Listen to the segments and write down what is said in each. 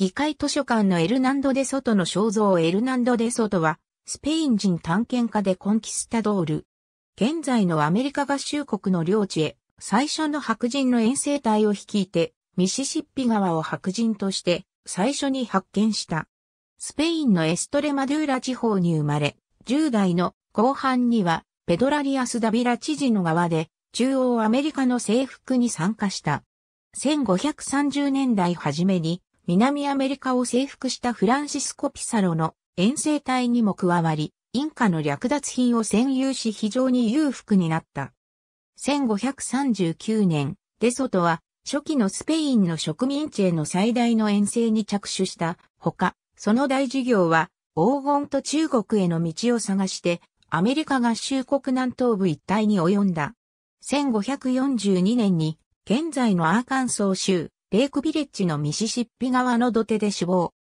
議会図書館のエルナンド・デ・ソトの肖像エルナンド・デ・ソトは、スペイン人探検家でコンキスタドール。現在のアメリカ合衆国の領地へ、最初の白人の遠征隊を率いて、ミシシッピ川を白人として最初に発見した。スペインのエストレマドゥーラ地方に生まれ、10代の後半にはペドラリアス・ダビラ知事の側で中央アメリカの征服に参加した。1530年代初めに南アメリカを征服したフランシスコ・ピサロの遠征隊にも加わり、インカの略奪品を占有し非常に裕福になった。1539年、デソトは初期のスペインの植民地への最大の遠征に着手したほか、その大事業は黄金と中国への道を探してアメリカ合衆国南東部一帯に及んだ。1542年に現在のアーカンソー州レイクビレッジのミシシッピ川の土手で死亡。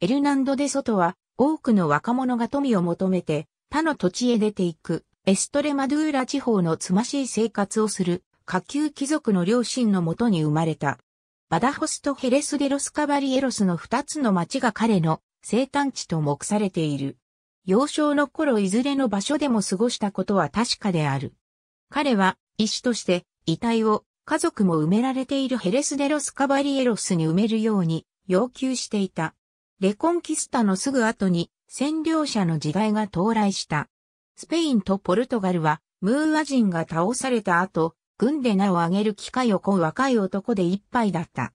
エルナンド・デ・ソトは、多くの若者が富を求めて、他の土地へ出ていく、エストレマドゥーラ地方のつましい生活をする、下級貴族の両親のもとに生まれた。バダホスとヘレスデロスカバリエロスの二つの町が彼の生誕地と目されている。幼少の頃いずれの場所でも過ごしたことは確かである。彼は、医師として、遺体を家族も埋められているヘレスデロス・カバリエロスに埋めるように要求していた。レコンキスタのすぐ後に占領者の時代が到来した。スペインとポルトガルはムーア人が倒された後、軍で名を上げる機会をこう若い男でいっぱいだった。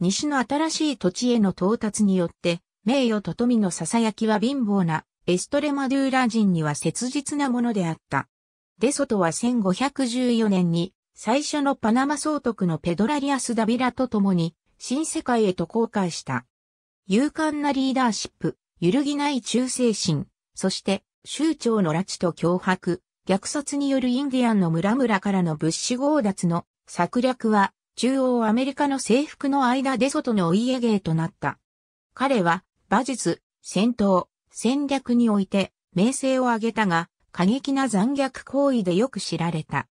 西の新しい土地への到達によって、名誉と富の囁きは貧乏なエストレマドゥーラ人には切実なものであった。デソトは1514年に最初のパナマ総督のペドラリアス・ダビラと共に、新世界へと公開した。勇敢なリーダーシップ、揺るぎない忠誠心、そして、州長の拉致と脅迫、虐殺によるインディアンの村々からの物資強奪の策略は、中央アメリカの征服の間で外のお家芸となった。彼は、馬術、戦闘、戦略において、名声を挙げたが、過激な残虐行為でよく知られた。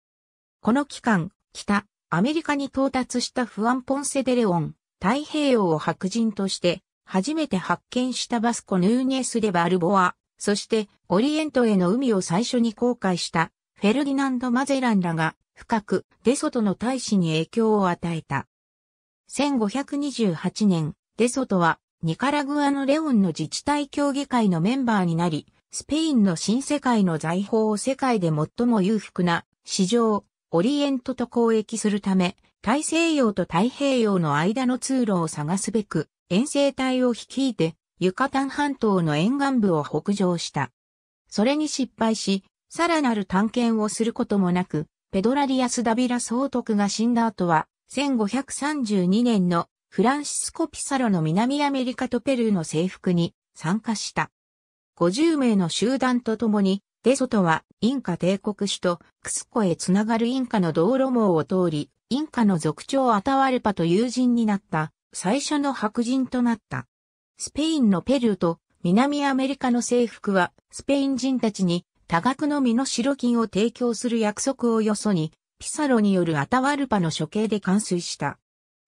この期間、北、アメリカに到達したフアン・ポンセデレオン、太平洋を白人として、初めて発見したバスコ・ヌーニェス・デ・バルボア、そしてオリエントへの海を最初に航海したフェルディナンド・マゼランらが深くデソトの大使に影響を与えた。1528年、デソトはニカラグアのレオンの自治体協議会のメンバーになり、スペインの新世界の財宝を世界で最も裕福な市場オリエントと交易するため、大西洋と太平洋の間の通路を探すべく、遠征隊を率いて、ユカタン半島の沿岸部を北上した。それに失敗し、さらなる探検をすることもなく、ペドラリアス・ダビラ総督が死んだ後は、1532年のフランシスコ・ピサロの南アメリカとペルーの征服に参加した。50名の集団と共にデソトはインカ帝国首都クスコへつながるインカの道路網を通り、インカの族長アタワルパと友人になった最初の白人となった。スペインのペルーと南アメリカの征服はスペイン人たちに多額の身の代金を提供する約束をよそに、ピサロによるアタワルパの処刑で完遂した。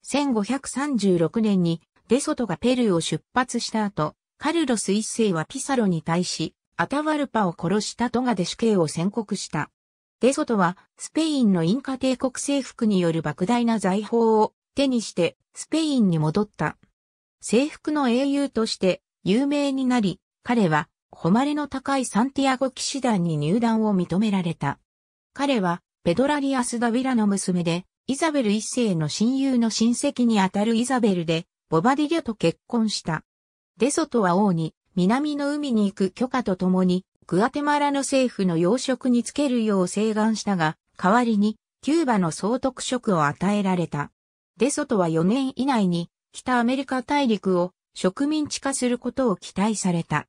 1536年にデソトがペルーを出発した後、カルロス一世はピサロに対し、アタワルパを殺したトガで死刑を宣告した。デソトは、スペインのインカ帝国征服による莫大な財宝を手にして、スペインに戻った。征服の英雄として有名になり、彼は、誉れの高いサンティアゴ騎士団に入団を認められた。彼は、ペドラリアス・ダビラの娘で、イザベル一世の親友の親戚にあたるイザベルで、ボバディリョと結婚した。デソトは王に、南の海に行く許可とともに、グアテマラの政府の養殖につけるよう請願したが、代わりに、キューバの総督職を与えられた。デソトは4年以内に、北アメリカ大陸を植民地化することを期待された。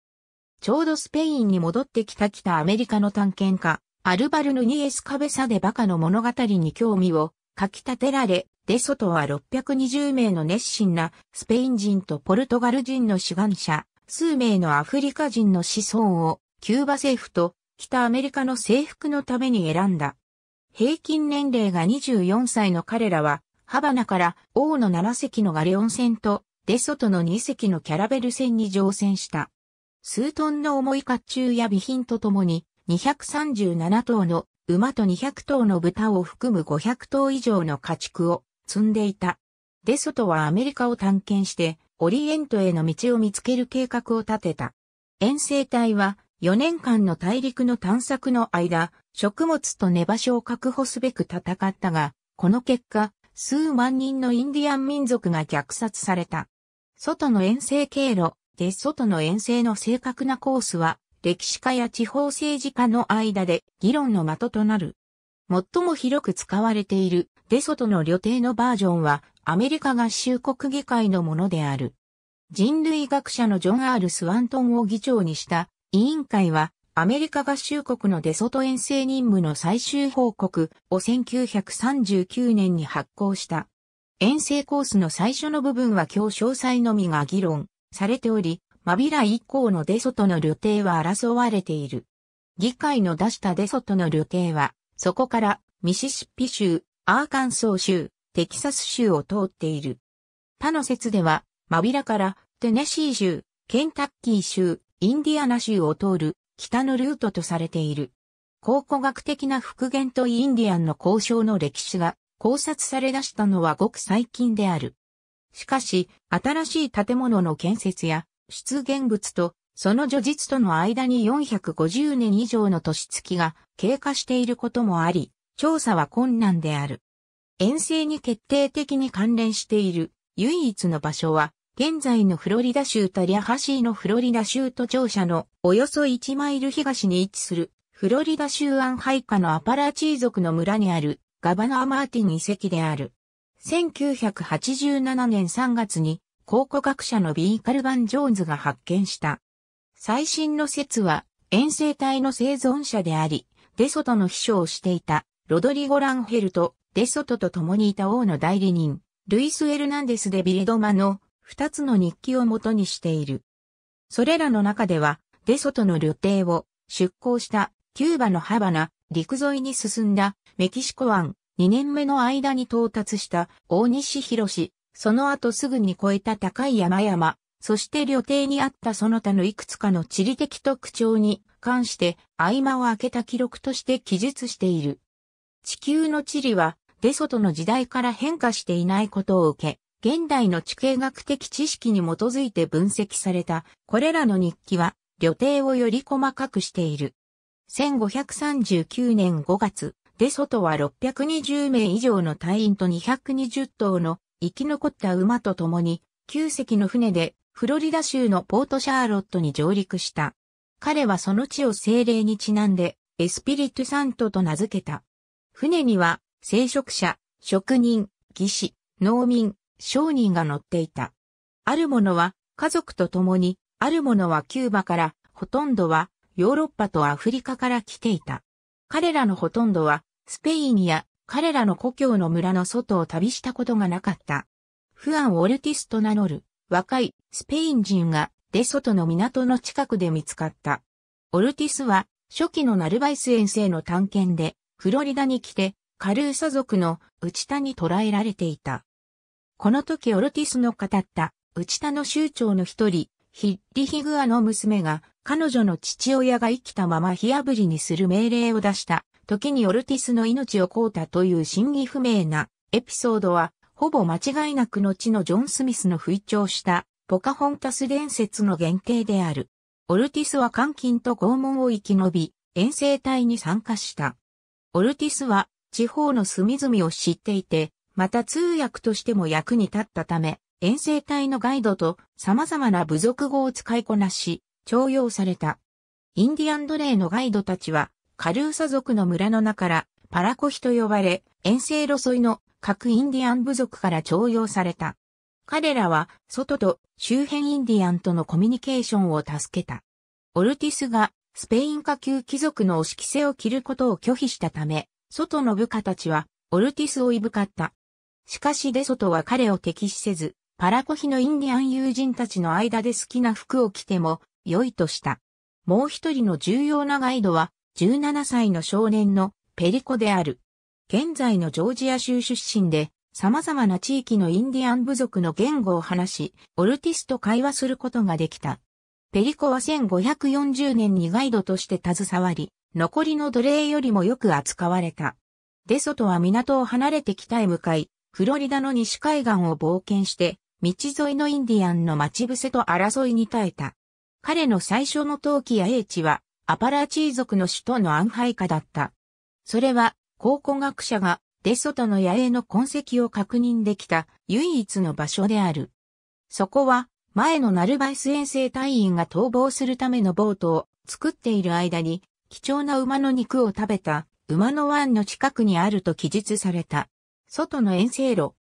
ちょうどスペインに戻ってきた北アメリカの探検家、アルバルヌニエスカベサでバカの物語に興味をかき立てられ、デソトは620名の熱心なスペイン人とポルトガル人の志願者、数名のアフリカ人の子孫をキューバ政府と北アメリカの征服のために選んだ。平均年齢が24歳の彼らは、ハバナから王の7隻のガレオン船とデソトの2隻のキャラベル船に乗船した。数トンの重い甲冑や備品とともに、237頭の馬と200頭の豚を含む500頭以上の家畜を積んでいた。デソトはアメリカを探検して、オリエントへの道を見つける計画を立てた。遠征隊は、4年間の大陸の探索の間、食物と寝場所を確保すべく戦ったが、この結果、数万人のインディアン民族が虐殺された。外の遠征経路デソトの遠征の正確なコースは、歴史家や地方政治家の間で議論の的となる。最も広く使われているデソトの旅程のバージョンはアメリカ合衆国議会のものである。人類学者のジョン・アール・スワントンを議長にした委員会は、アメリカ合衆国のデソト遠征任務の最終報告を1939年に発行した。遠征コースの最初の部分は今日詳細のみが議論されており、マビラ以降のデソトの旅程は争われている。議会の出したデソトの旅程は、そこからミシシッピ州、アーカンソー州、テキサス州を通っている。他の説では、マビラからテネシー州、ケンタッキー州、インディアナ州を通る北のルートとされている。考古学的な復元とインディアンの交渉の歴史が考察され出したのはごく最近である。しかし、新しい建物の建設や出現物とその叙述との間に450年以上の年月が経過していることもあり、調査は困難である。遠征に決定的に関連している唯一の場所は、現在のフロリダ州タリアハシーのフロリダ州都庁舎のおよそ1マイル東に位置するフロリダ州アンハイカのアパラーチー族の村にあるガバナー・マーティン遺跡である。1987年3月に考古学者のビー・カルバン・ジョーンズが発見した。最新の説は遠征隊の生存者であり、デソトの秘書をしていたロドリゴ・ランヘルとデソトと共にいた王の代理人、ルイス・エルナンデス・デ・ビレドマの二つの日記を元にしている。それらの中では、デソトの旅程を出港したキューバのハバナ、陸沿いに進んだメキシコ湾2年目の間に到達した大西博市、その後すぐに越えた高い山々、そして旅程にあったその他のいくつかの地理的特徴に関して合間を空けた記録として記述している。地球の地理はデソトの時代から変化していないことを受け、現代の地形学的知識に基づいて分析された、これらの日記は、旅程をより細かくしている。1539年5月、デソトは620名以上の隊員と220頭の生き残った馬と共に、9隻の船でフロリダ州のポートシャーロットに上陸した。彼はその地を精霊にちなんで、エスピリトゥサントと名付けた。船には聖職者、職人、技師、農民、商人が乗っていた。ある者は家族と共に、ある者はキューバから、ほとんどはヨーロッパとアフリカから来ていた。彼らのほとんどはスペインや彼らの故郷の村の外を旅したことがなかった。フアン・オルティスと名乗る若いスペイン人がデソトの港の近くで見つかった。オルティスは初期のナルバイス遠征の探検でフロリダに来てカルーサ族の内田に捕らえられていた。この時オルティスの語った内田の州長の一人、ヒッリヒグアの娘が彼女の父親が生きたまま火炙りにする命令を出した時にオルティスの命を凍ったという真偽不明なエピソードはほぼ間違いなく後のジョン・スミスの吹聴したポカホンタス伝説の原型である。オルティスは監禁と拷問を生き延び、遠征隊に参加した。オルティスは地方の隅々を知っていて、また通訳としても役に立ったため、遠征隊のガイドと様々な部族語を使いこなし、徴用された。インディアン奴隷のガイドたちは、カルーサ族の村の中からパラコヒと呼ばれ、遠征路沿いの各インディアン部族から徴用された。彼らは、外と周辺インディアンとのコミュニケーションを助けた。オルティスがスペイン下級貴族のお式せを着ることを拒否したため、外の部下たちは、オルティスをいぶかった。しかしデソトは彼を敵視せず、パラコヒのインディアン友人たちの間で好きな服を着ても良いとした。もう一人の重要なガイドは、17歳の少年のペリコである。現在のジョージア州出身で、様々な地域のインディアン部族の言語を話し、オルティスと会話することができた。ペリコは1540年にガイドとして携わり、残りの奴隷よりもよく扱われた。デソトは港を離れて北へ向かい、フロリダの西海岸を冒険して、道沿いのインディアンの待ち伏せと争いに耐えた。彼の最初の陶器や英知は、アパラチー族の首都のアンハイカだった。それは、考古学者がデソトの野営の痕跡を確認できた唯一の場所である。そこは、前のナルバイス遠征隊員が逃亡するためのボートを作っている間に貴重な馬の肉を食べた、馬の湾の近くにあると記述された。外の遠征路。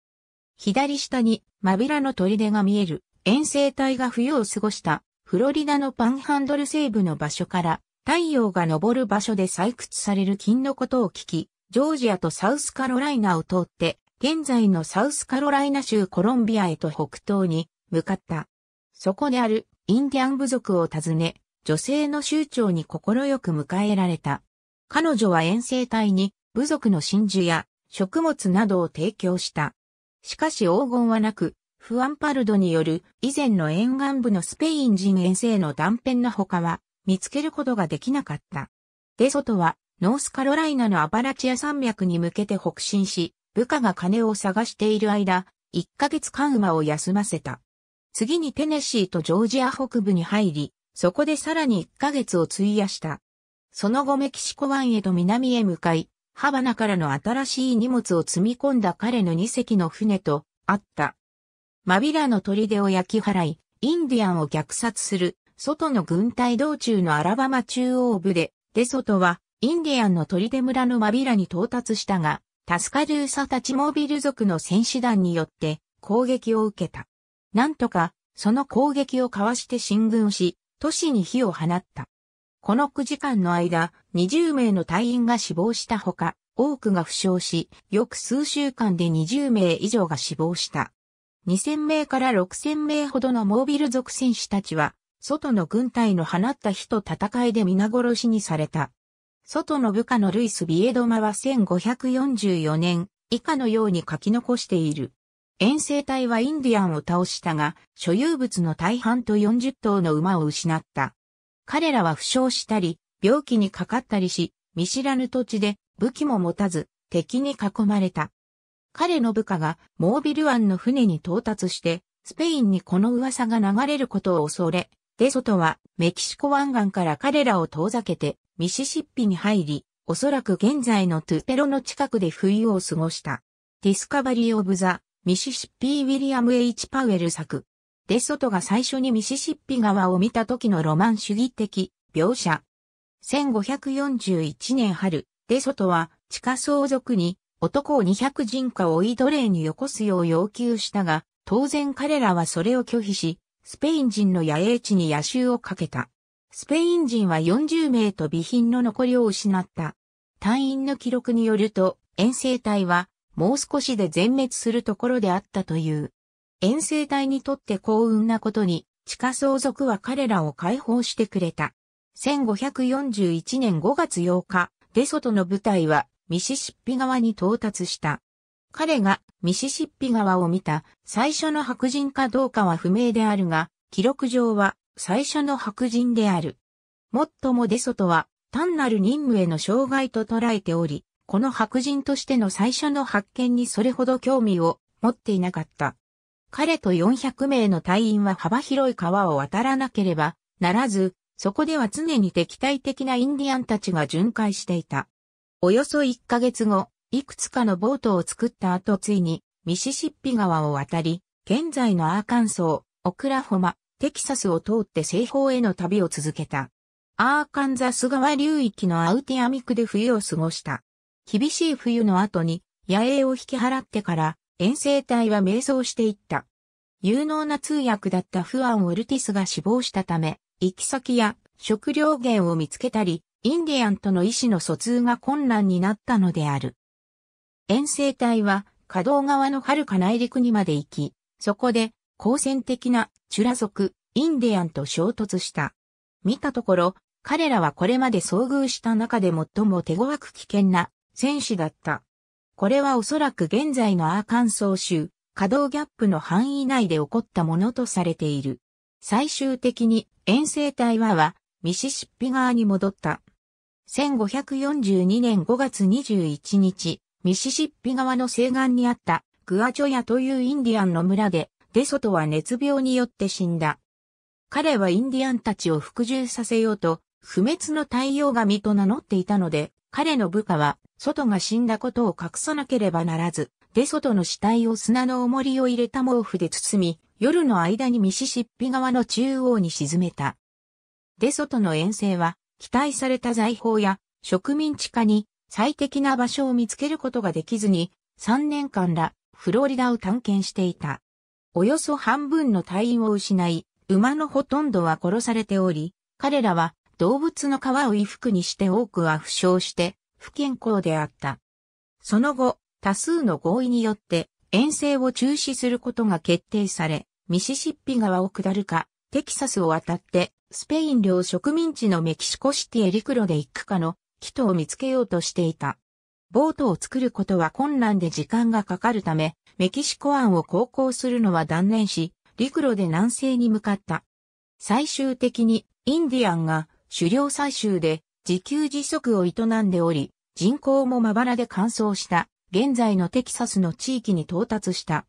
左下に、まびらの砦が見える、遠征隊が冬を過ごした、フロリダのパンハンドル西部の場所から、太陽が昇る場所で採掘される金のことを聞き、ジョージアとサウスカロライナを通って、現在のサウスカロライナ州コロンビアへと北東に向かった。そこであるインディアン部族を訪ね、女性の州長に心よく迎えられた。彼女は遠征隊に部族の真珠や食物などを提供した。しかし黄金はなく、フアンパルドによる以前の沿岸部のスペイン人遠征の断片な他は見つけることができなかった。デソトはノースカロライナのアバラチア山脈に向けて北進し、部下が金を探している間、1ヶ月間馬を休ませた。次にテネシーとジョージア北部に入り、そこでさらに1ヶ月を費やした。その後メキシコ湾へと南へ向かい、ハバナからの新しい荷物を積み込んだ彼の2隻の船と、あった。マビラの砦を焼き払い、インディアンを虐殺する、外の軍隊道中のアラバマ中央部で、デソトは、インディアンの砦村のマビラに到達したが、タスカルーサたちモービル族の戦士団によって攻撃を受けた。なんとか、その攻撃をかわして進軍し、都市に火を放った。この9時間の間、20名の隊員が死亡したほか、多くが負傷し、翌数週間で20名以上が死亡した。2000名から6000名ほどのモービル族戦士たちは、外の軍隊の放った火と戦いで皆殺しにされた。外の部下のルイス・ビエドマは1544年以下のように書き残している。遠征隊はインディアンを倒したが、所有物の大半と40頭の馬を失った。彼らは負傷したり、病気にかかったりし、見知らぬ土地で武器も持たず、敵に囲まれた。彼の部下がモービル湾の船に到達して、スペインにこの噂が流れることを恐れ、デソトはメキシコ湾岸から彼らを遠ざけてミシシッピに入り、おそらく現在のトゥペロの近くで冬を過ごした。ディスカバリー・オブ・ザ・ミシシッピー・ウィリアム・ H・ パウエル作。デソトが最初にミシシッピ川を見た時のロマン主義的描写。1541年春、デソトは地下相続に男を200人かを追い奴隷によこすよう要求したが、当然彼らはそれを拒否し、スペイン人の野営地に野襲をかけた。スペイン人は40名と備品の残りを失った。隊員の記録によると、遠征隊はもう少しで全滅するところであったという。遠征隊にとって幸運なことに、地下相続は彼らを解放してくれた。1541年5月8日、デソトの部隊はミシシッピ川に到達した。彼がミシシッピ川を見た最初の白人かどうかは不明であるが、記録上は最初の白人である。もっともデソトは単なる任務への障害と捉えており、この白人としての最初の発見にそれほど興味を持っていなかった。彼と400名の隊員は幅広い川を渡らなければならず、そこでは常に敵対的なインディアンたちが巡回していた。およそ1ヶ月後、いくつかのボートを作った後ついに、ミシシッピ川を渡り、現在のアーカンソー、オクラホマ、テキサスを通って西方への旅を続けた。アーカンザス川流域のアウティアミクで冬を過ごした。厳しい冬の後に野営を引き払ってから遠征隊は迷走していった。有能な通訳だったフアン・オルティスが死亡したため、行き先や食料源を見つけたり、インディアンとの意思の疎通が困難になったのである。遠征隊は、稼働側の遥か内陸にまで行き、そこで、好戦的なチュラ族、インディアンと衝突した。見たところ、彼らはこれまで遭遇した中で最も手強く危険な戦士だった。これはおそらく現在のアーカンソー州、稼働ギャップの範囲内で起こったものとされている。最終的に遠征隊ははミシシッピ側に戻った。1542年5月21日、ミシシッピ側の西岸にあったグアチョヤというインディアンの村で、デソトは熱病によって死んだ。彼はインディアンたちを服従させようと、不滅の太陽神と名乗っていたので、彼の部下は外が死んだことを隠さなければならず、デソトの死体を砂の重りを入れた毛布で包み、夜の間にミシシッピ川の中央に沈めた。デソトの遠征は、期待された財宝や植民地化に最適な場所を見つけることができずに、3年間らフロリダを探検していた。およそ半分の隊員を失い、馬のほとんどは殺されており、彼らは動物の皮を衣服にして多くは負傷して不健康であった。その後、多数の合意によって遠征を中止することが決定され、ミシシッピ川を下るか、テキサスを渡って、スペイン領植民地のメキシコシティエリクロで行くかの、キトを見つけようとしていた。ボートを作ることは困難で時間がかかるため、メキシコ湾を航行するのは断念し、陸路で南西に向かった。最終的に、インディアンが狩猟採集で自給自足を営んでおり、人口もまばらで乾燥した、現在のテキサスの地域に到達した。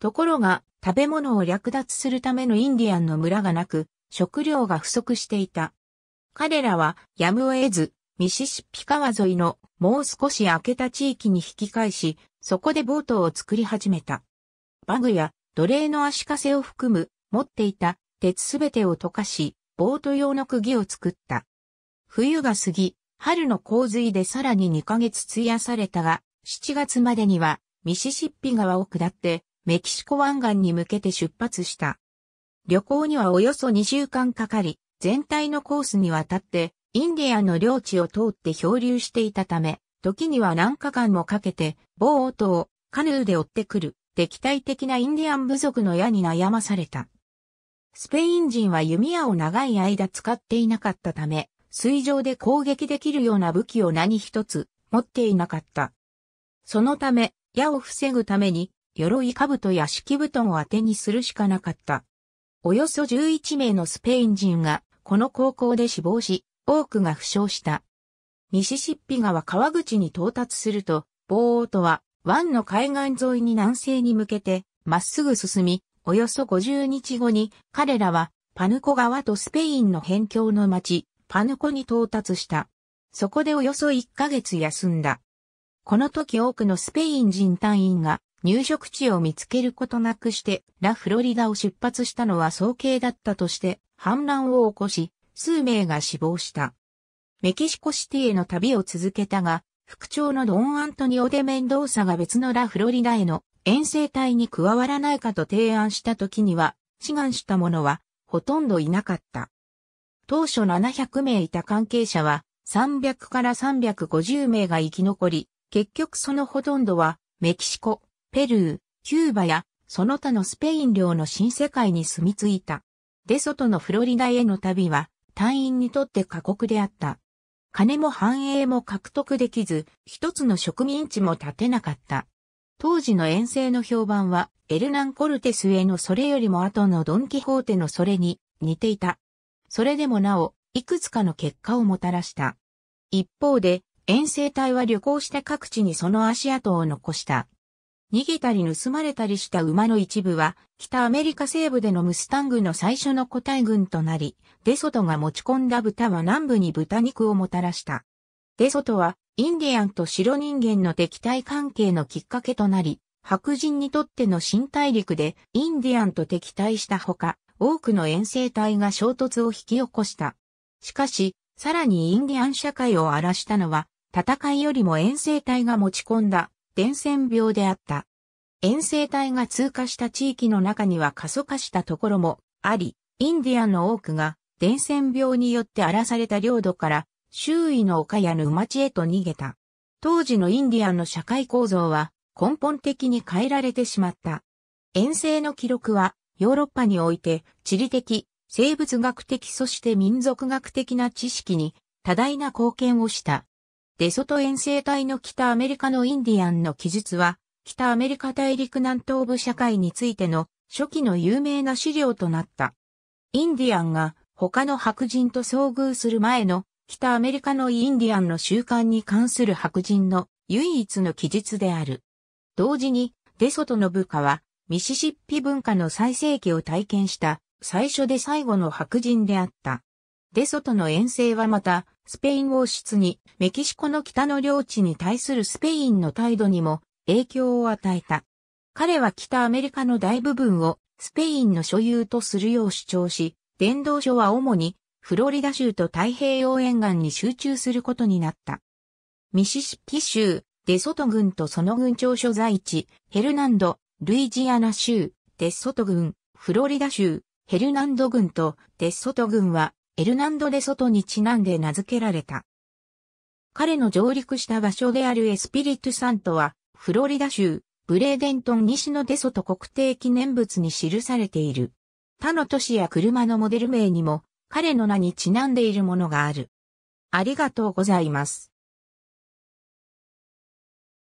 ところが、食べ物を略奪するためのインディアンの村がなく、食料が不足していた。彼らは、やむを得ず、ミシシッピ川沿いのもう少し開けた地域に引き返し、そこでボートを作り始めた。バグや奴隷の足かせを含む持っていた鉄すべてを溶かし、ボート用の釘を作った。冬が過ぎ、春の洪水でさらに2ヶ月費やされたが、7月までにはミシシッピ川を下ってメキシコ湾岸に向けて出発した。旅行にはおよそ2週間かかり、全体のコースにわたってインディアンの領地を通って漂流していたため、時には何日間もかけてボートをカヌーで追ってくる敵対的なインディアン部族の矢に悩まされた。スペイン人は弓矢を長い間使っていなかったため、水上で攻撃できるような武器を何一つ持っていなかった。そのため、矢を防ぐために、鎧兜や敷布団を当てにするしかなかった。およそ11名のスペイン人が、この高校で死亡し、多くが負傷した。ミシシッピ川川口に到達すると、ボートは、湾の海岸沿いに南西に向けて、まっすぐ進み、およそ50日後に、彼らは、パヌコ川とスペインの辺境の町、パヌコに到達した。そこでおよそ1ヶ月休んだ。この時多くのスペイン人隊員が入植地を見つけることなくしてラ・フロリダを出発したのは早計だったとして反乱を起こし、数名が死亡した。メキシコシティへの旅を続けたが、副長のドン・アントニオ・デ・メンドーサが別のラ・フロリダへの遠征隊に加わらないかと提案した時には、志願した者はほとんどいなかった。当初700名いた関係者は300から350名が生き残り、結局そのほとんどはメキシコ、ペルー、キューバやその他のスペイン領の新世界に住み着いた。デソトのフロリダへの旅は隊員にとって過酷であった。金も繁栄も獲得できず、一つの植民地も立てなかった。当時の遠征の評判はエルナン・コルテスへのそれよりも後のドン・キホーテのそれに似ていた。それでもなお、いくつかの結果をもたらした。一方で、遠征隊は旅行した各地にその足跡を残した。逃げたり盗まれたりした馬の一部は、北アメリカ西部でのムスタングの最初の個体群となり、デソトが持ち込んだ豚は南部に豚肉をもたらした。デソトは、インディアンと白人間の敵対関係のきっかけとなり、白人にとっての新大陸でインディアンと敵対したほか、多くの遠征隊が衝突を引き起こした。しかし、さらにインディアン社会を荒らしたのは、戦いよりも遠征隊が持ち込んだ伝染病であった。遠征隊が通過した地域の中には過疎化したところもあり、インディアンの多くが伝染病によって荒らされた領土から周囲の丘や沼地へと逃げた。当時のインディアンの社会構造は根本的に変えられてしまった。遠征の記録はヨーロッパにおいて地理的、生物学的そして民族学的な知識に多大な貢献をした。デソト遠征隊の北アメリカのインディアンの記述は、北アメリカ大陸南東部社会についての初期の有名な資料となった。インディアンが他の白人と遭遇する前の北アメリカのインディアンの習慣に関する白人の唯一の記述である。同時にデソトの部下はミシシッピ文化の最盛期を体験した最初で最後の白人であった。デソトの遠征はまた、スペイン王室にメキシコの北の領地に対するスペインの態度にも影響を与えた。彼は北アメリカの大部分をスペインの所有とするよう主張し、伝道書は主にフロリダ州と太平洋沿岸に集中することになった。ミシシッピ州、デソト軍とその軍庁所在地、ヘルナンド、ルイジアナ州、デッソト郡、フロリダ州、ヘルナンド郡とデッソト郡は、エルナンド・デソトにちなんで名付けられた。彼の上陸した場所であるエスピリットサントは、フロリダ州、ブレーデントン西のデソト国定記念物に記されている。他の都市や車のモデル名にも、彼の名にちなんでいるものがある。ありがとうございます。